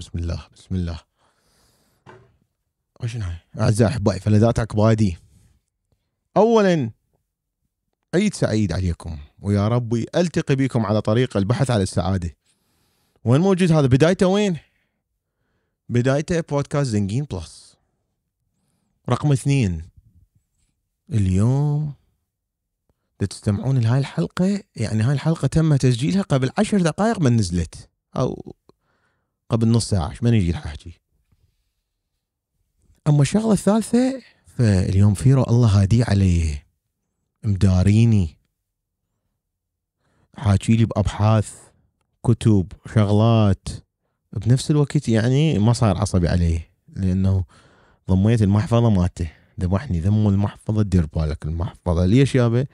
بسم الله بسم الله وش أعزائي أحبائي فلذات أكبادي أولا عيد سعيد عليكم ويا ربي ألتقي بكم على طريق البحث على السعادة وين موجود هذا بدايته وين بدايته بودكاست زنجين بلس رقم اثنين اليوم تستمعون لهاي الحلقة يعني هاي الحلقة تم تسجيلها قبل عشر دقائق من نزلت أو قبل نص ساعه ايش ما يجي احكي اما الشغله الثالثه فاليوم فيرو الله هادي عليه مداريني حاكي لي بابحاث كتب شغلات بنفس الوقت يعني ما صار عصبي عليه لانه ضميت المحفظه مالته ذبحني ذم المحفظه دير بالك المحفظه ليش يابا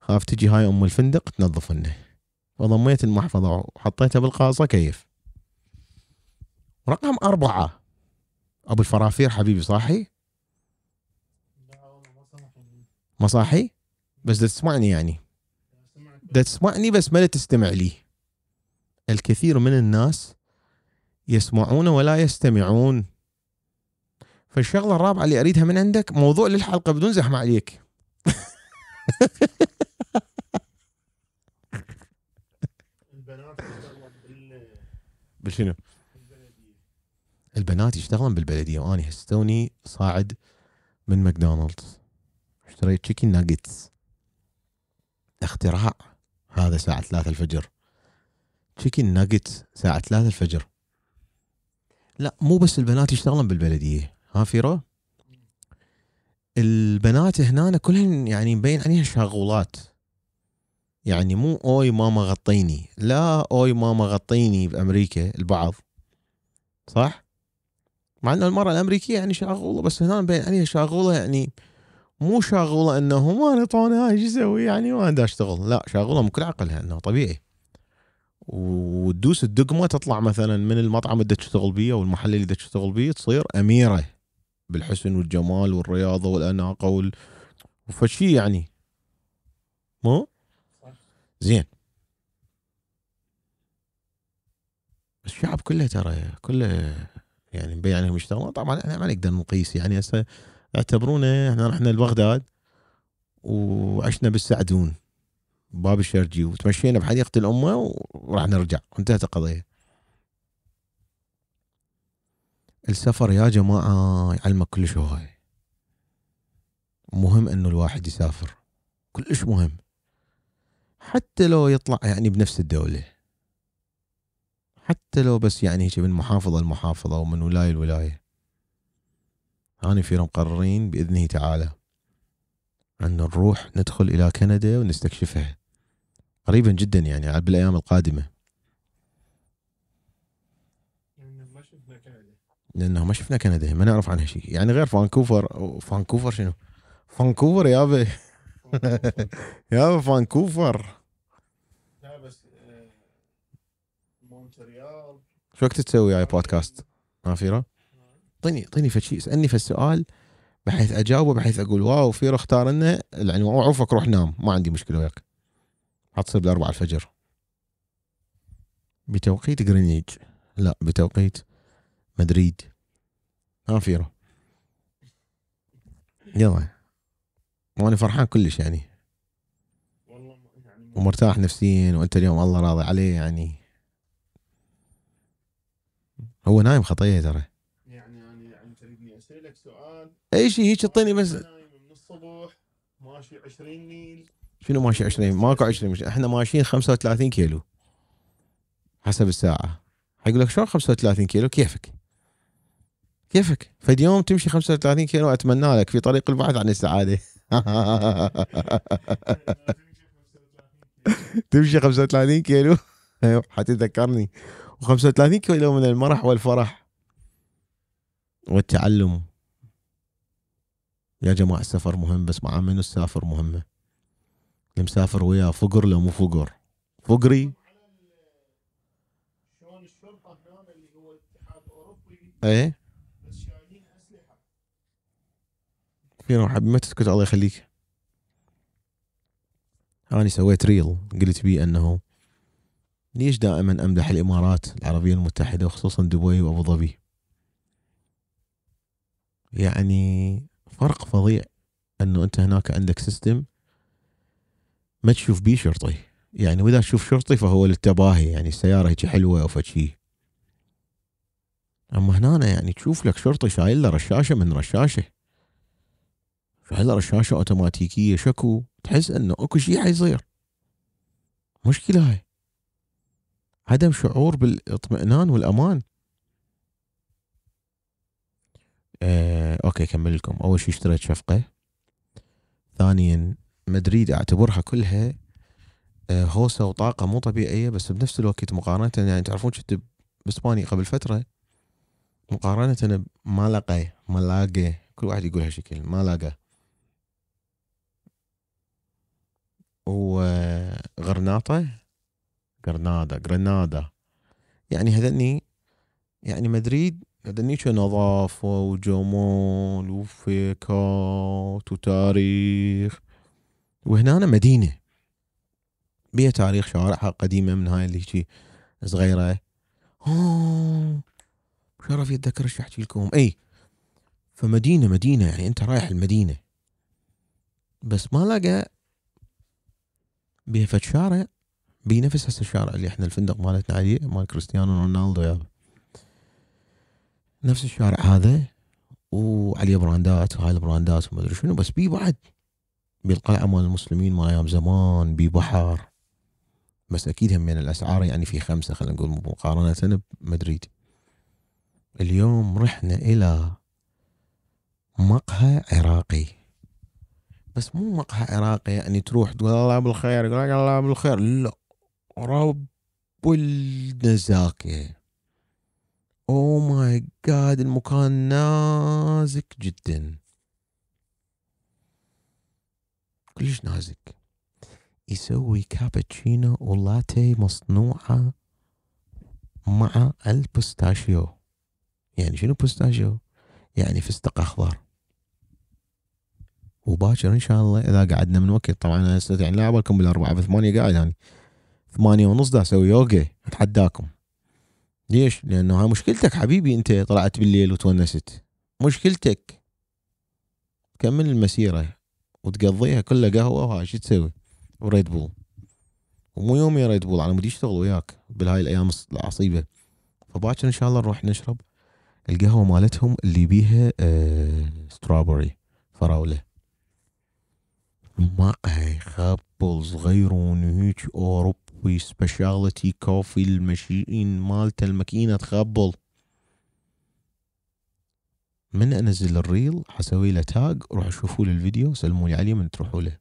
خاف تجي هاي ام الفندق تنظف لنا فضميت المحفظه وحطيتها بالقاصه كيف رقم أربعة أبو الفرافير حبيبي صاحي ما صاحي بس ده تسمعني يعني ده تسمعني بس ما تستمع لي الكثير من الناس يسمعون ولا يستمعون فالشغلة الرابعة اللي أريدها من عندك موضوع للحلقة بدون زحمة عليك بالشنو؟ البنات يشتغلن بالبلديه واني هسه توني صاعد من ماكدونالدز اشتريت تشيكن ناجتس اختراع هذا الساعة ثلاثة الفجر تشيكن ناجتس ساعة ثلاثة الفجر لا مو بس البنات يشتغلن بالبلدية ها فيرو البنات هنا كلهن يعني مبين عليهن شغولات يعني مو اوي ماما غطيني لا اوي ماما غطيني بامريكا البعض صح مع ان المراه الامريكيه يعني شاغوله بس هنا بين عليها يعني شاغوله يعني مو شاغوله انه ما انا ايش اسوي يعني ما اشتغل لا شاغوله من كل عقلها انه طبيعي وتدوس الدقمه تطلع مثلا من المطعم اللي تشتغل بيه او المحل اللي تشتغل بيه تصير اميره بالحسن والجمال والرياضه والاناقه وال... وفشي يعني مو زين الشعب كله ترى كله يعني مبين عليهم يشتغلون طبعا احنا ما نقدر نقيس يعني هسه اعتبرونا احنا رحنا لبغداد وعشنا بالسعدون باب الشرجي وتمشينا بحديقه الامه وراح نرجع وانتهت القضيه السفر يا جماعه يعلمك كلش هواي مهم انه الواحد يسافر كلش مهم حتى لو يطلع يعني بنفس الدوله حتى لو بس يعني هيك من محافظة لمحافظة ومن ولاية لولاية هاني في مقررين بإذنه تعالى أن نروح ندخل إلى كندا ونستكشفها قريبا جدا يعني بالأيام القادمة يعني لأنه ما شفنا كندا ما نعرف عنها شيء يعني غير فانكوفر فانكوفر شنو فانكوفر يابا يابا فانكوفر لا بس آه، مونتريال شو وقت تسوي وياي بودكاست؟ ها فيرا؟ اعطيني نعم. اعطيني فشي اسالني في السؤال بحيث اجاوبه بحيث اقول واو فيرا اختار لنا العنوان يعني عوفك روح نام ما عندي مشكله وياك حتصير بالاربعة الفجر بتوقيت جرينيج لا بتوقيت مدريد ها فيرا يلا وانا فرحان كلش يعني. يعني ومرتاح نفسيا وانت اليوم الله راضي عليه يعني هو نايم خطيه ترى يعني انا يعني, يعني تريدني اسالك سؤال اي شيء هيك تعطيني بس نايم من الصبح ماشي 20 ميل شنو ماشي 20 ماكو 20 مش احنا ماشيين 35 كيلو حسب الساعه حيقول لك شلون 35 كيلو كيفك كيفك فد يوم تمشي 35 كيلو اتمنى لك في طريق البحث عن السعاده تمشي 35 كيلو أيوه، حتتذكرني و35 كيلو من المرح والفرح والتعلم يا جماعة السفر مهم بس مع من السافر مهمة المسافر وياه فقر لو مو فقر فقري ايه في حبيبي ما تسكت الله يخليك انا سويت ريل قلت بيه انه ليش دائما امدح الامارات العربيه المتحده وخصوصا دبي وابو ظبي يعني فرق فظيع انه انت هناك عندك سيستم ما تشوف بيه شرطي يعني واذا تشوف شرطي فهو للتباهي يعني السياره هيك حلوه او فشي اما هنا يعني تشوف لك شرطي شايل له رشاشه من رشاشه شايل له رشاشه اوتوماتيكيه شكو تحس انه اكو شيء حيصير مشكله هاي عدم شعور بالاطمئنان والامان آه، اوكي كمل لكم اول شيء اشتريت شفقه ثانيا مدريد اعتبرها كلها آه، هوسه وطاقه مو طبيعيه بس بنفس الوقت مقارنه يعني تعرفون كنت باسبانيا قبل فتره مقارنه بمالقا مالاقا كل واحد يقولها شكل مالاقا وغرناطه غرنادا غرنادا يعني هذني يعني مدريد هذني شو نظافة وجمال وفيكات وتاريخ وهنا مدينة بيها تاريخ شوارعها قديمة من هاي اللي هيجي صغيرة اوه شرف يتذكر ايش احكي لكم اي فمدينة مدينة يعني انت رايح المدينة بس ما لقى بيها فد شارع بنفس هسه يعني؟ الشارع اللي احنا الفندق مالتنا عليه مال كريستيانو رونالدو يابا نفس الشارع يعني هذا وعليه براندات وهاي البراندات وما ادري شنو بس بي بعد بالقلعه مال المسلمين مال ايام زمان بي بحر بس اكيد هم من يعني الاسعار يعني في خمسه خلينا نقول مقارنه بمدريد اليوم رحنا الى مقهى عراقي بس مو مقهى عراقي يعني تروح تقول الله بالخير يقول الله بالخير لا رب النزاكة او ماي جاد المكان نازك جدا كلش نازك يسوي كابتشينو ولاتي مصنوعة مع البستاشيو يعني شنو بستاشيو يعني فستق اخضر وباشر ان شاء الله اذا قعدنا من وقت طبعا انا يعني لا بالكم بالاربعه بثمانيه قاعد يعني ثمانية ونص ده اسوي يوغا اتحداكم ليش؟ لانه هاي مشكلتك حبيبي انت طلعت بالليل وتونست مشكلتك كمل المسيرة وتقضيها كلها قهوة وهاي شو تسوي؟ وريد بول ومو يومي ريد بول على مود يشتغل وياك بالهاي الايام العصيبة فباكر ان شاء الله نروح نشرب القهوة مالتهم اللي بيها آه سترابري فراولة ما خبل صغيرون هيك اوروبا يسوي سبيشاليتي كوفي المشين مالته الماكينه تخبل من انزل الريل حسوي له تاج روحوا شوفوا لي الفيديو سلموا لي عليه من تروحوا له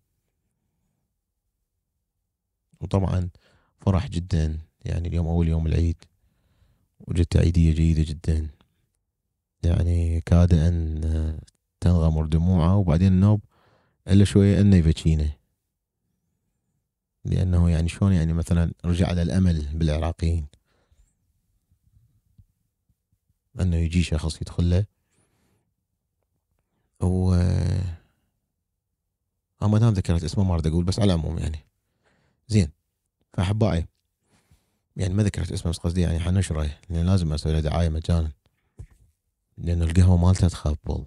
وطبعا فرح جدا يعني اليوم اول يوم العيد وجدت عيديه جيده جدا يعني كاد ان تنغمر دموعه وبعدين النوب الا شويه انه يفتشينه لانه يعني شلون يعني مثلا رجع على الامل بالعراقيين انه يجي شخص يدخل له و آه، ما دام ذكرت اسمه ما اريد اقول بس على العموم يعني زين فاحبائي يعني ما ذكرت اسمه بس قصدي يعني حنشره لان لازم اسوي له دعايه مجانا لان القهوه مالته تخبل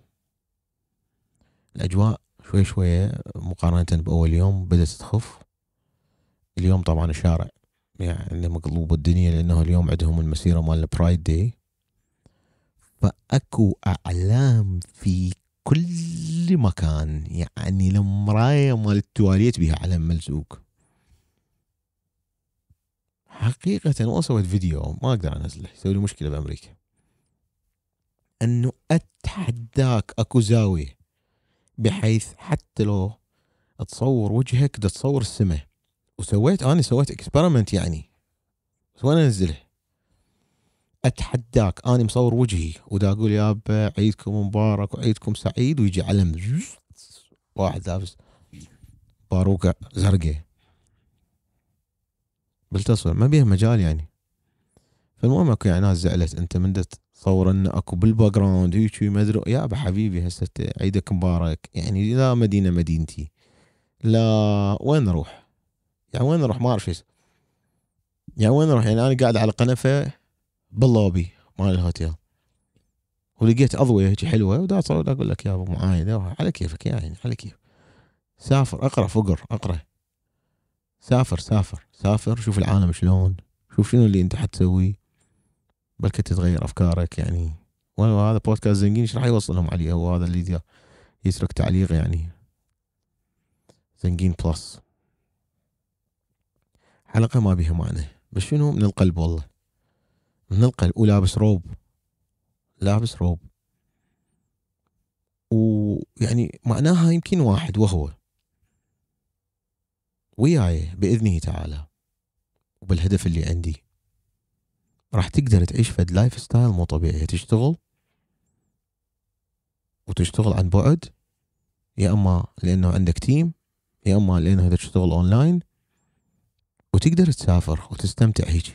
الاجواء شوي شوي مقارنه باول يوم بدات تخف اليوم طبعا الشارع يعني مقلوب الدنيا لانه اليوم عندهم المسيره مال البرايد داي فاكو اعلام في كل مكان يعني المرايه مال التواليت بها علم ملزوق حقيقة وصلت فيديو ما اقدر انزله يسوي لي مشكلة بامريكا انه اتحداك اكو زاوية بحيث حتى لو تصور وجهك تصور السماء وسويت انا سويت اكسبيرمنت يعني بس وين انزله؟ اتحداك انا مصور وجهي ودا اقول يا عيدكم مبارك وعيدكم سعيد ويجي علم واحد لابس باروكه زرقاء بالتصوير ما بيها مجال يعني فالمهم اكو يعني ناس زعلت انت من تصور انه اكو بالباك جراوند هيك ما ادري يا ابا حبيبي هسه عيدك مبارك يعني لا مدينه مدينتي لا وين اروح يعني وين اروح ما اعرف ايش يعني وين اروح يعني انا قاعد على قنفه باللوبي مال الهوتيل ولقيت اضويه هيك حلوه ودا اقول لك يا ابو معايده على كيفك يا عيني على كيف سافر اقرا فقر اقرا سافر سافر سافر شوف العالم شلون شوف شنو اللي انت حتسويه بلكي تتغير افكارك يعني وهذا بودكاست زنجين ايش راح يوصلهم عليه هو هذا اللي يترك تعليق يعني زنجين بلس حلقه ما بيها معنى بس شنو من القلب والله من القلب ولابس روب لابس روب ويعني معناها يمكن واحد وهو وياي بإذنه تعالى وبالهدف اللي عندي راح تقدر تعيش فد لايف ستايل مو طبيعي تشتغل وتشتغل عن بعد يا اما لانه عندك تيم يا اما لانه تشتغل اونلاين وتقدر تسافر وتستمتع هيجي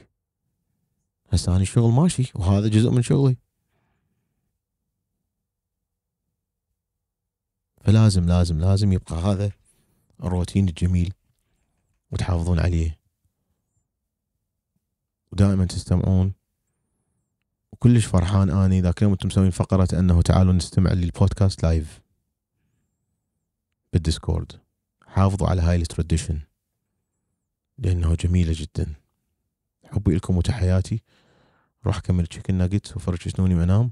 هسه انا الشغل ماشي وهذا جزء من شغلي فلازم لازم لازم يبقى هذا الروتين الجميل وتحافظون عليه ودائما تستمعون وكلش فرحان اني اذا كنتم انتم مسوين فقره انه تعالوا نستمع للبودكاست لايف بالديسكورد حافظوا على هاي التراديشن لأنها جميلة جدا حبي لكم وتحياتي راح أكمل تشيكن ناجت وفرج سنوني وأنام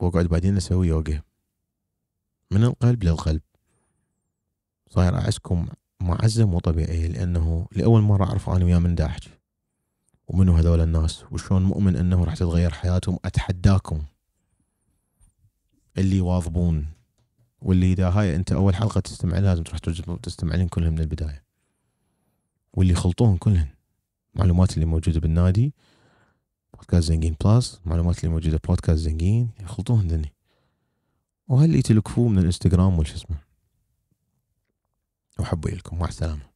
وأقعد بعدين أسوي يوغا من القلب للقلب صاير أعزكم معزة مو طبيعية لأنه لأول مرة أعرف أنا وياه من داحج ومنو هذول الناس وشون مؤمن أنه راح تتغير حياتهم أتحداكم اللي يواظبون واللي إذا هاي أنت أول حلقة تستمع لازم تروح تستمع لهم كلهم من البداية واللي يخلطوهم كلهن معلومات اللي موجوده بالنادي بودكاست زنجين بلس معلومات اللي موجوده بودكاست زنجين يخلطوهم ذني وهل يتلكفوه من الانستغرام وش اسمه وحبوا لكم مع السلامه